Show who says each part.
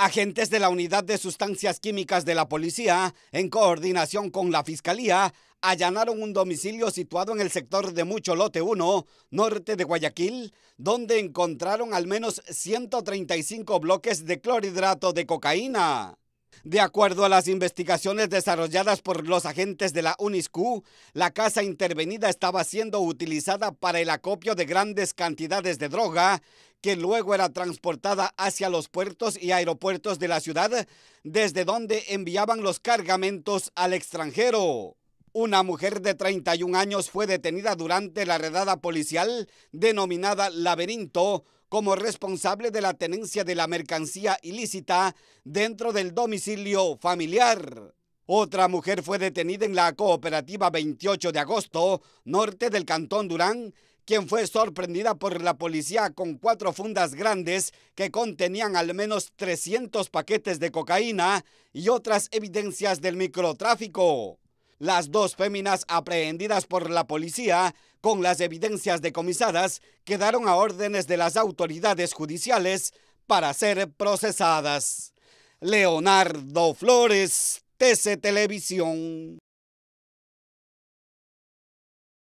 Speaker 1: Agentes de la Unidad de Sustancias Químicas de la Policía, en coordinación con la Fiscalía, allanaron un domicilio situado en el sector de Mucho Lote 1, norte de Guayaquil, donde encontraron al menos 135 bloques de clorhidrato de cocaína. De acuerdo a las investigaciones desarrolladas por los agentes de la UNISCU, la casa intervenida estaba siendo utilizada para el acopio de grandes cantidades de droga que luego era transportada hacia los puertos y aeropuertos de la ciudad, desde donde enviaban los cargamentos al extranjero. Una mujer de 31 años fue detenida durante la redada policial denominada Laberinto, como responsable de la tenencia de la mercancía ilícita dentro del domicilio familiar. Otra mujer fue detenida en la cooperativa 28 de agosto, norte del Cantón Durán, quien fue sorprendida por la policía con cuatro fundas grandes que contenían al menos 300 paquetes de cocaína y otras evidencias del microtráfico las dos féminas aprehendidas por la policía con las evidencias decomisadas quedaron a órdenes de las autoridades judiciales para ser procesadas. Leonardo Flores, TC Televisión.